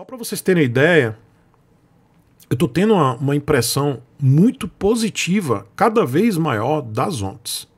Só para vocês terem ideia, eu estou tendo uma, uma, impressão muito positiva, cada vez maior, das ONTs.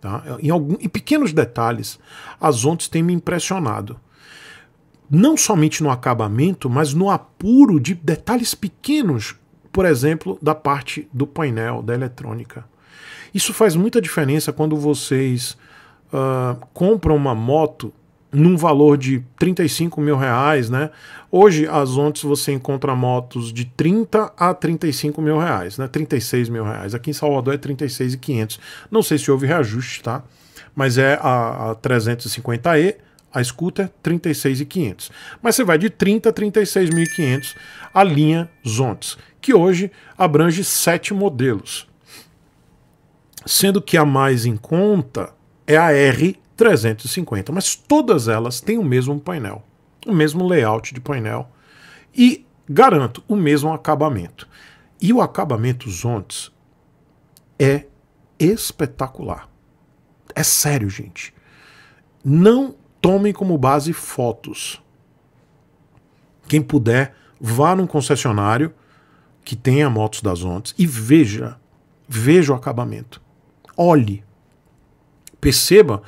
Tá? Em, algum, em pequenos detalhes, as ONTs têm me impressionado. Não somente no acabamento, mas no apuro de detalhes pequenos, por exemplo, da parte do painel, da eletrônica. Isso faz muita diferença quando vocês uh, compram uma moto num valor de 35 mil reais, né? Hoje as ontes você encontra motos de 30 a 35 mil reais, né? 36 mil reais. Aqui em Salvador é 36,500. Não sei se houve reajuste, tá? Mas é a, a 350e, a scooter 36,500. Mas você vai de 30 a 36.500 a linha Zontes, que hoje abrange sete modelos, sendo que a mais em conta é a R 350, mas todas elas têm o mesmo painel, o mesmo layout de painel e, garanto, o mesmo acabamento. E o acabamento Zontes é espetacular. É sério, gente. Não tomem como base fotos. Quem puder, vá num concessionário que tenha motos das Zontes e veja, veja o acabamento. Olhe. Perceba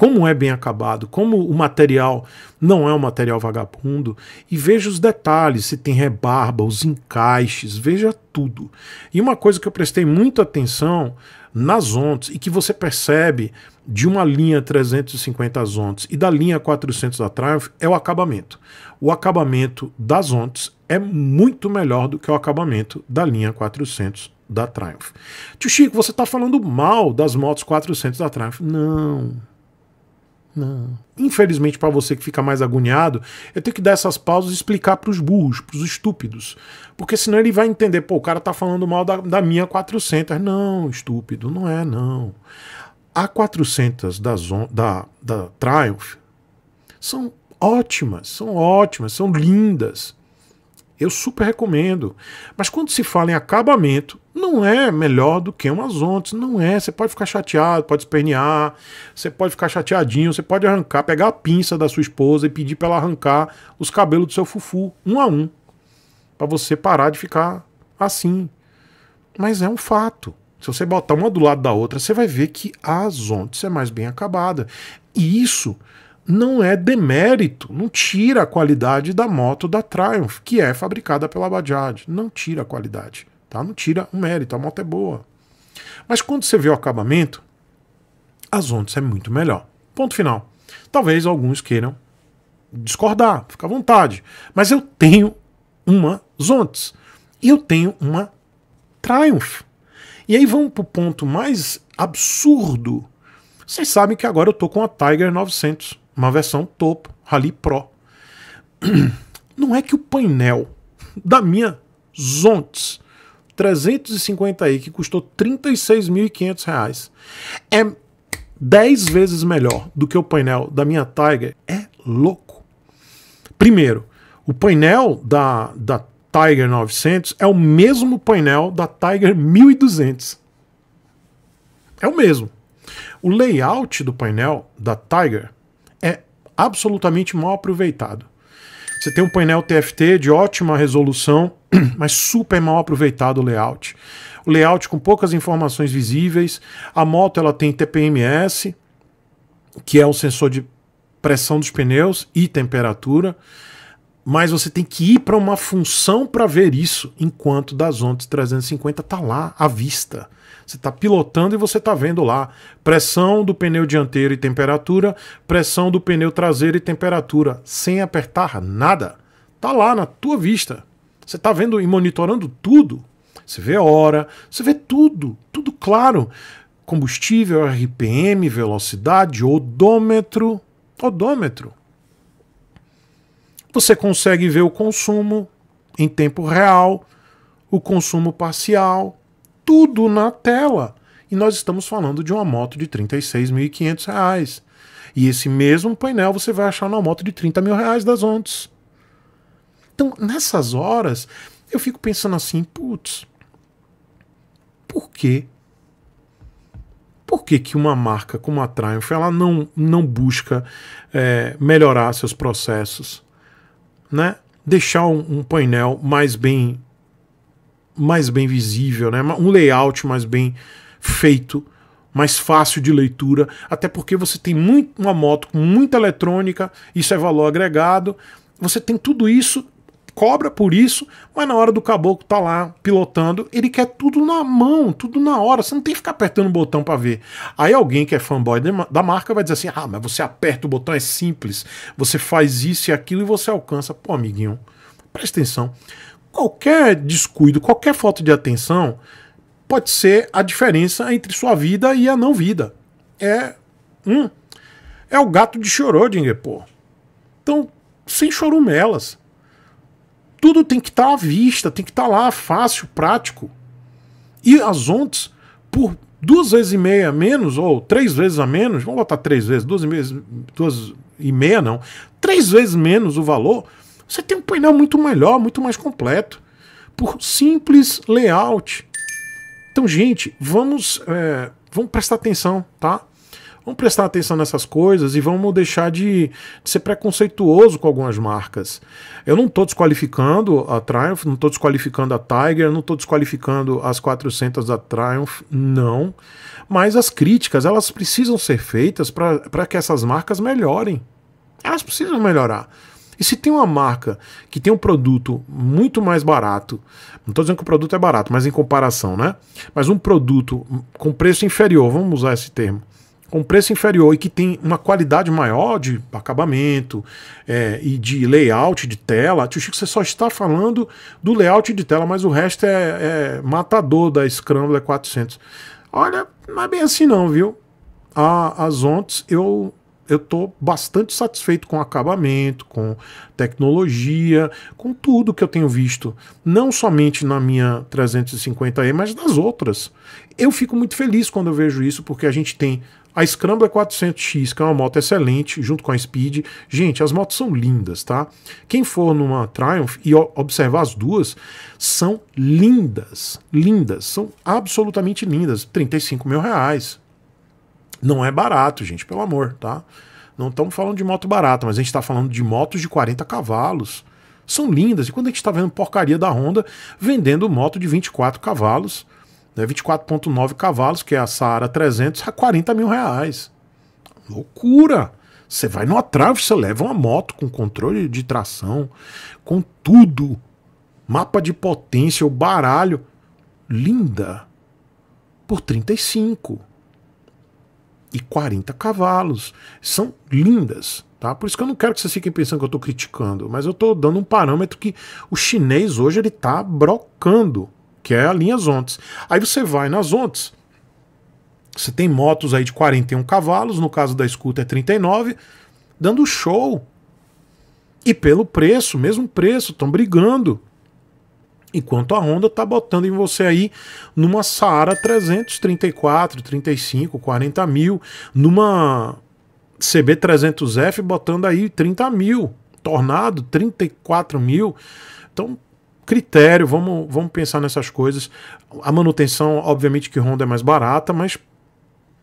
como é bem acabado, como o material não é um material vagabundo, e veja os detalhes, se tem rebarba, os encaixes, veja tudo. E uma coisa que eu prestei muita atenção nas ontes e que você percebe de uma linha 350 ondas e da linha 400 da Triumph é o acabamento. O acabamento das ontes é muito melhor do que o acabamento da linha 400 da Triumph. Tio Chico, você está falando mal das motos 400 da Triumph. Não, não. Infelizmente, para você que fica mais agoniado, eu tenho que dar essas pausas e explicar para os burros, para os estúpidos. Porque senão ele vai entender, pô, o cara tá falando mal da, da minha 400. Não, estúpido, não é, não. A 400 da, da, da Triumph são ótimas, são ótimas, são lindas. Eu super recomendo. Mas quando se fala em acabamento, não é melhor do que umas ontes, não é. Você pode ficar chateado, pode espernear, você pode ficar chateadinho, você pode arrancar, pegar a pinça da sua esposa e pedir para ela arrancar os cabelos do seu fufu, um a um, para você parar de ficar assim. Mas é um fato. Se você botar uma do lado da outra, você vai ver que a ontes é mais bem acabada. E isso não é demérito, não tira a qualidade da moto da Triumph, que é fabricada pela Bajaj. Não tira a qualidade. Tá? Não tira o mérito, a moto é boa. Mas quando você vê o acabamento, as Ondas é muito melhor. Ponto final. Talvez alguns queiram discordar, fica à vontade. Mas eu tenho uma Zontes e eu tenho uma Triumph. E aí vamos para o ponto mais absurdo. Vocês sabem que agora eu tô com a Tiger 900, uma versão topo, Rally Pro. Não é que o painel da minha Zontes 350i que custou R$ reais É 10 vezes melhor do que o painel da minha Tiger. É louco. Primeiro, o painel da, da Tiger 900 é o mesmo painel da Tiger 1200. É o mesmo. O layout do painel da Tiger é absolutamente mal aproveitado. Você tem um painel TFT de ótima resolução, mas super mal aproveitado o layout. O layout com poucas informações visíveis. A moto ela tem TPMS, que é o sensor de pressão dos pneus e temperatura mas você tem que ir para uma função para ver isso, enquanto das ondas 350 está lá à vista. Você está pilotando e você está vendo lá pressão do pneu dianteiro e temperatura, pressão do pneu traseiro e temperatura, sem apertar nada. Está lá na tua vista. Você está vendo e monitorando tudo. Você vê hora, você vê tudo, tudo claro. Combustível, RPM, velocidade, odômetro. Odômetro. Você consegue ver o consumo em tempo real, o consumo parcial, tudo na tela. E nós estamos falando de uma moto de R$ 36.500. E esse mesmo painel você vai achar na moto de R$ mil reais das ondas. Então, nessas horas, eu fico pensando assim, putz, por quê? Por que, que uma marca como a Triumph ela não, não busca é, melhorar seus processos? né, deixar um, um painel mais bem mais bem visível, né? um layout mais bem feito, mais fácil de leitura, até porque você tem muito, uma moto com muita eletrônica, isso é valor agregado. Você tem tudo isso cobra por isso, mas na hora do caboclo tá lá pilotando, ele quer tudo na mão, tudo na hora, você não tem que ficar apertando o botão para ver. Aí alguém que é fanboy da marca vai dizer assim: "Ah, mas você aperta o botão é simples, você faz isso e aquilo e você alcança". Pô, amiguinho, presta atenção. Qualquer descuido, qualquer falta de atenção pode ser a diferença entre sua vida e a não vida. É um é o gato de Schrödinger, pô. Então, sem chorumelas. Tudo tem que estar tá à vista, tem que estar tá lá, fácil, prático. E as ONTs, por duas vezes e meia a menos, ou três vezes a menos, vamos botar três vezes, duas e meia, duas e meia não, três vezes menos o valor, você tem um painel muito melhor, muito mais completo, por simples layout. Então, gente, vamos, é, vamos prestar atenção, tá? Vamos prestar atenção nessas coisas e vamos deixar de, de ser preconceituoso com algumas marcas. Eu não estou desqualificando a Triumph, não estou desqualificando a Tiger, não estou desqualificando as 400 da Triumph, não. Mas as críticas, elas precisam ser feitas para que essas marcas melhorem. Elas precisam melhorar. E se tem uma marca que tem um produto muito mais barato, não estou dizendo que o produto é barato, mas em comparação, né? Mas um produto com preço inferior, vamos usar esse termo, com preço inferior e que tem uma qualidade maior de acabamento é, e de layout de tela, tio Chico, você só está falando do layout de tela, mas o resto é, é matador da Scrambler 400. Olha, não é bem assim não, viu? A, as ontes eu eu estou bastante satisfeito com acabamento, com tecnologia, com tudo que eu tenho visto, não somente na minha 350e, mas das outras. Eu fico muito feliz quando eu vejo isso, porque a gente tem a Scrambler 400X, que é uma moto excelente, junto com a Speed. Gente, as motos são lindas, tá? Quem for numa Triumph e observar as duas, são lindas, lindas, são absolutamente lindas. 35 mil reais, não é barato, gente, pelo amor, tá? Não estamos falando de moto barata, mas a gente está falando de motos de 40 cavalos. São lindas. E quando a gente está vendo porcaria da Honda vendendo moto de 24 cavalos, né, 24,9 cavalos, que é a Saara 300, a 40 mil reais. Loucura! Você vai no atrás, você leva uma moto com controle de tração, com tudo. Mapa de potência, o baralho. Linda. Por 35 e 40 cavalos. São lindas, tá? Por isso que eu não quero que vocês fiquem pensando que eu estou criticando, mas eu estou dando um parâmetro que o chinês hoje ele tá brocando, que é a linha Zontes. Aí você vai nas Zontes, você tem motos aí de 41 cavalos, no caso da Scooter é 39, dando show. E pelo preço, mesmo preço, estão brigando. Enquanto a Honda está botando em você aí numa Saara 334, 35, 40 mil, numa CB300F botando aí 30 mil, Tornado 34 mil. Então, critério, vamos, vamos pensar nessas coisas. A manutenção, obviamente que Honda é mais barata, mas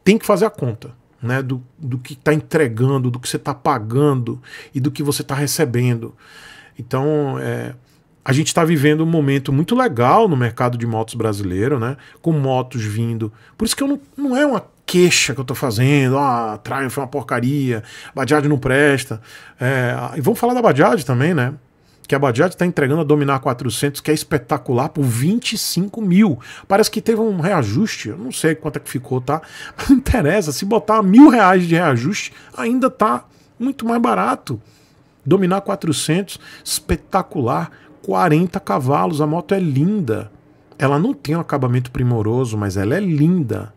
tem que fazer a conta. Né, do, do que está entregando, do que você está pagando e do que você está recebendo. Então, é, a gente está vivendo um momento muito legal no mercado de motos brasileiro, né? Com motos vindo. Por isso que eu não, não é uma queixa que eu estou fazendo, ah, Triumph é uma porcaria, Bajaj não presta. É, e vamos falar da Bajaj também, né? Que a Bajaj está entregando a Dominar 400, que é espetacular, por 25 mil. Parece que teve um reajuste, eu não sei quanto é que ficou, tá? não interessa, se botar mil reais de reajuste, ainda tá muito mais barato. Dominar 400, espetacular 40 cavalos, a moto é linda. Ela não tem um acabamento primoroso, mas ela é linda.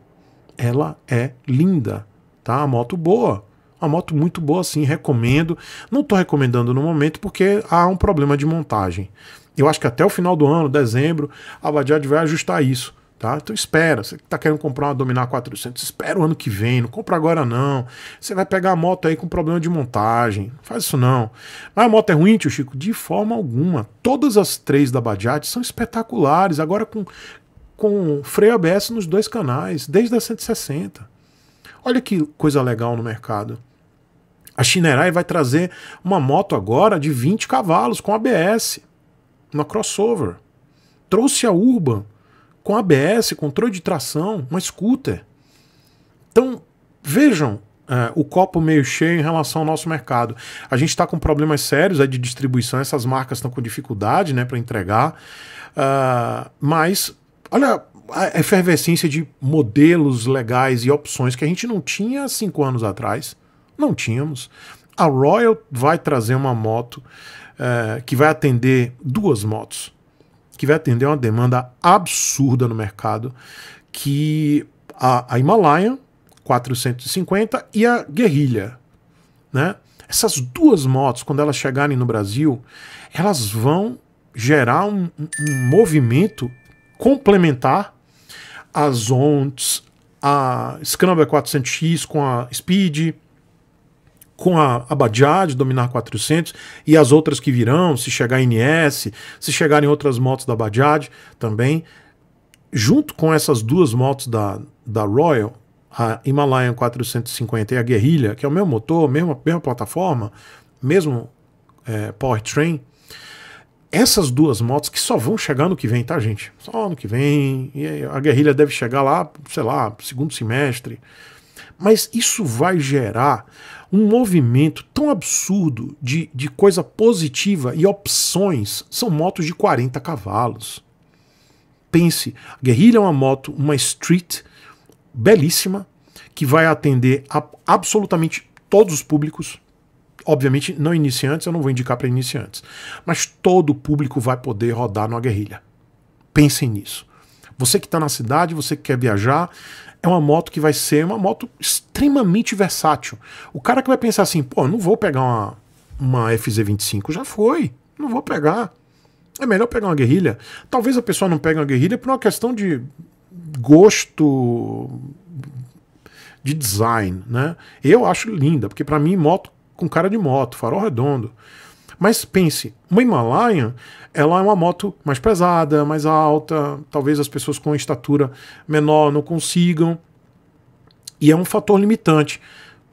Ela é linda, tá? A moto boa. Uma moto muito boa, sim, recomendo. Não estou recomendando no momento porque há um problema de montagem. Eu acho que até o final do ano, dezembro, a Bajaj vai ajustar isso. Tá? Então espera, você está querendo comprar uma Dominar 400, espera o ano que vem, não compra agora não. Você vai pegar a moto aí com problema de montagem, não faz isso não. Mas a moto é ruim, tio Chico? De forma alguma. Todas as três da Bajaj são espetaculares, agora com, com freio ABS nos dois canais, desde a 160. Olha que coisa legal no mercado. A Shinerai vai trazer uma moto agora de 20 cavalos com ABS, uma crossover. Trouxe a Urban com ABS, controle de tração, uma scooter. Então, vejam é, o copo meio cheio em relação ao nosso mercado. A gente está com problemas sérios é, de distribuição, essas marcas estão com dificuldade né, para entregar, uh, mas olha a efervescência de modelos legais e opções que a gente não tinha cinco anos atrás. Não tínhamos. A Royal vai trazer uma moto é, que vai atender duas motos que vai atender uma demanda absurda no mercado, que a, a Himalayan 450 e a Guerrilha, né? Essas duas motos, quando elas chegarem no Brasil, elas vão gerar um, um movimento complementar às Onts, a Scrambler 400X com a Speed, com a, a de Dominar 400 e as outras que virão, se chegar a NS, se chegarem outras motos da Bajaj também, junto com essas duas motos da, da Royal, a Himalayan 450 e a Guerrilla, que é o mesmo motor, mesma, mesma plataforma, mesmo é, powertrain, essas duas motos que só vão chegar no que vem, tá, gente? Só no que vem. a guerrilha deve chegar lá, sei lá, segundo semestre. Mas isso vai gerar um movimento tão absurdo de, de coisa positiva e opções são motos de 40 cavalos. Pense, a Guerrilha é uma moto, uma street belíssima, que vai atender a absolutamente todos os públicos. Obviamente, não iniciantes, eu não vou indicar para iniciantes. Mas todo público vai poder rodar numa guerrilha. Pensem nisso. Você que está na cidade, você que quer viajar, é uma moto que vai ser uma moto extremamente versátil. O cara que vai pensar assim, pô, não vou pegar uma, uma FZ25, já foi, não vou pegar. É melhor pegar uma guerrilha. Talvez a pessoa não pegue uma guerrilha por uma questão de gosto de design, né? Eu acho linda, porque para mim moto com cara de moto, farol redondo. Mas pense, uma Himalaia, ela é uma moto mais pesada, mais alta, talvez as pessoas com estatura menor não consigam. E é um fator limitante.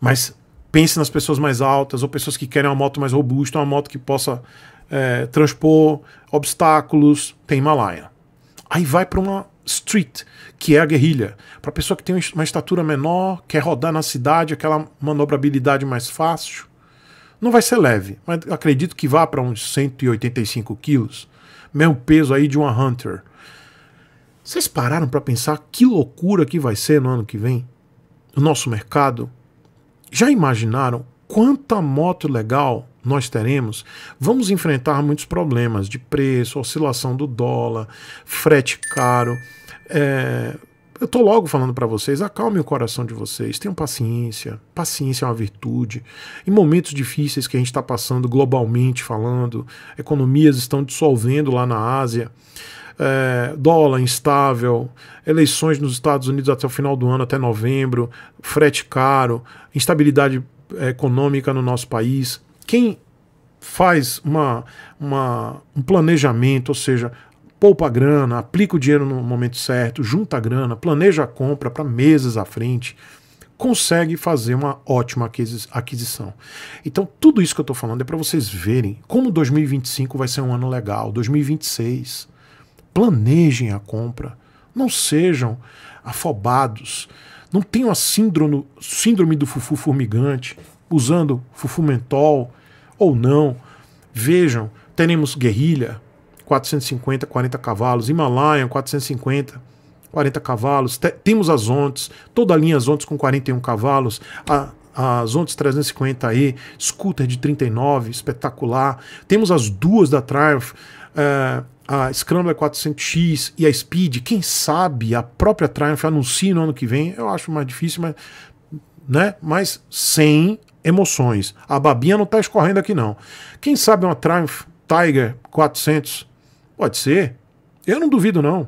Mas pense nas pessoas mais altas ou pessoas que querem uma moto mais robusta, uma moto que possa é, transpor obstáculos, tem Himalaia. Aí vai para uma street, que é a guerrilha, para pessoa que tem uma estatura menor, quer rodar na cidade, aquela manobrabilidade mais fácil. Não vai ser leve, mas acredito que vá para uns 185 quilos. Mesmo peso aí de uma Hunter. Vocês pararam para pensar que loucura que vai ser no ano que vem? O nosso mercado? Já imaginaram quanta moto legal nós teremos? Vamos enfrentar muitos problemas de preço, oscilação do dólar, frete caro, é, eu estou logo falando para vocês, acalme o coração de vocês, tenham paciência. Paciência é uma virtude. Em momentos difíceis que a gente está passando globalmente falando, economias estão dissolvendo lá na Ásia, é, dólar instável, eleições nos Estados Unidos até o final do ano, até novembro, frete caro, instabilidade é, econômica no nosso país. Quem faz uma, uma, um planejamento, ou seja, poupa grana, aplica o dinheiro no momento certo, junta a grana, planeja a compra para meses à frente, consegue fazer uma ótima aquisição. Então, tudo isso que eu estou falando é para vocês verem como 2025 vai ser um ano legal, 2026. Planejem a compra, não sejam afobados, não tenham a síndrome, síndrome do fufu formigante, usando fufu mentol ou não. Vejam, teremos guerrilha, 450, 40 cavalos. Himalayan, 450, 40 cavalos. temos as Ontes, toda a linha Ontes com 41 cavalos. A, as Ontes 350 e scooter de 39, espetacular. Temos as duas da Triumph, eh, a Scrambler 400X e a Speed. Quem sabe a própria Triumph anuncie no ano que vem. Eu acho mais difícil, mas, né? mas sem emoções. A babinha não está escorrendo aqui não. Quem sabe uma Triumph Tiger 400 Pode ser. Eu não duvido, não.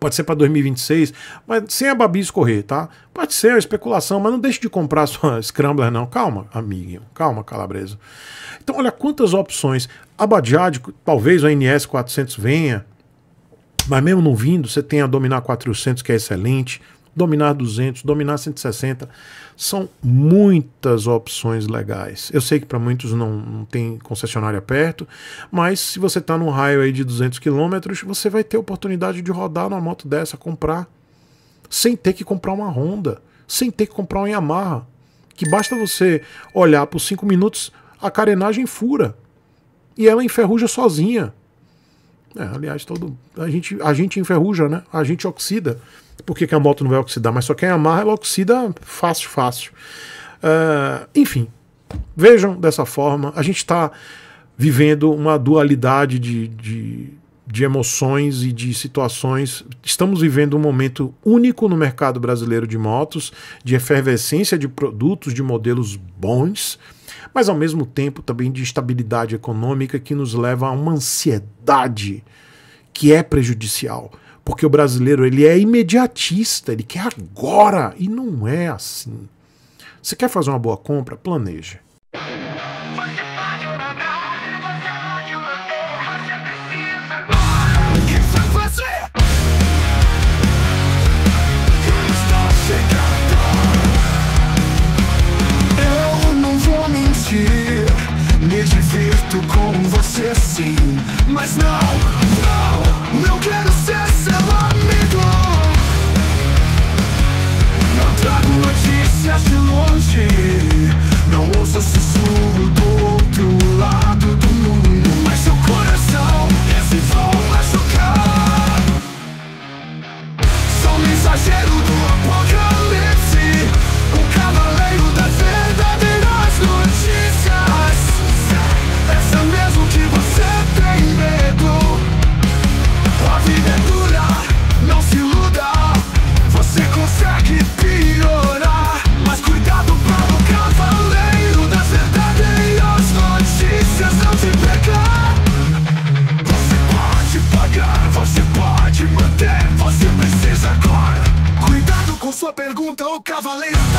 Pode ser para 2026, mas sem a Babi escorrer, tá? Pode ser uma especulação, mas não deixe de comprar sua Scrambler, não. Calma, amiguinho. Calma, calabresa. Então, olha quantas opções. A Bajaj, talvez a NS 400 venha, mas mesmo não vindo, você tem a Dominar 400, que é excelente dominar 200, dominar 160. São muitas opções legais. Eu sei que para muitos não, não, tem concessionária perto, mas se você está num raio aí de 200 quilômetros, você vai ter oportunidade de rodar numa moto dessa, comprar, sem ter que comprar uma Honda, sem ter que comprar uma Yamaha. Que basta você olhar por 5 minutos, a carenagem fura. E ela enferruja sozinha. É, aliás, todo a gente, a gente enferruja, né? A gente oxida. Por que, que a moto não vai oxidar? Mas só quem amarra, ela oxida fácil, fácil. Uh, enfim, vejam dessa forma. A gente está vivendo uma dualidade de, de, de, emoções e de situações. Estamos vivendo um momento único no mercado brasileiro de motos, de efervescência de produtos, de modelos bons, mas ao mesmo tempo também de estabilidade econômica que nos leva a uma ansiedade que é prejudicial, porque o brasileiro ele é imediatista, ele quer agora e não é assim. Você quer fazer uma boa compra? Planeje. muito com você sim Mas não, não, não quero ser seu amigo cavaleiro.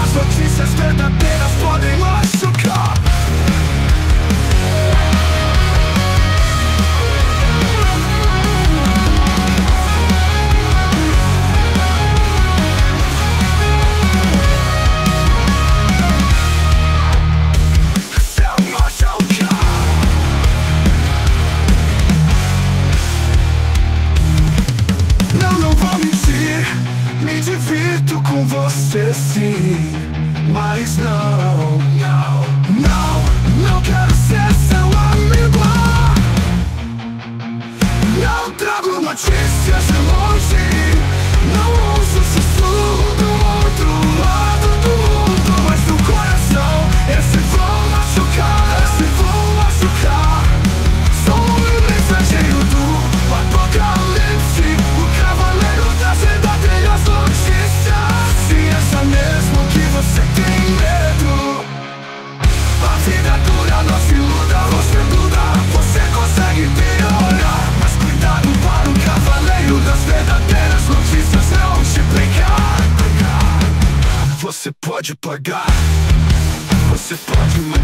entristeci, assim, mas não. just thought you might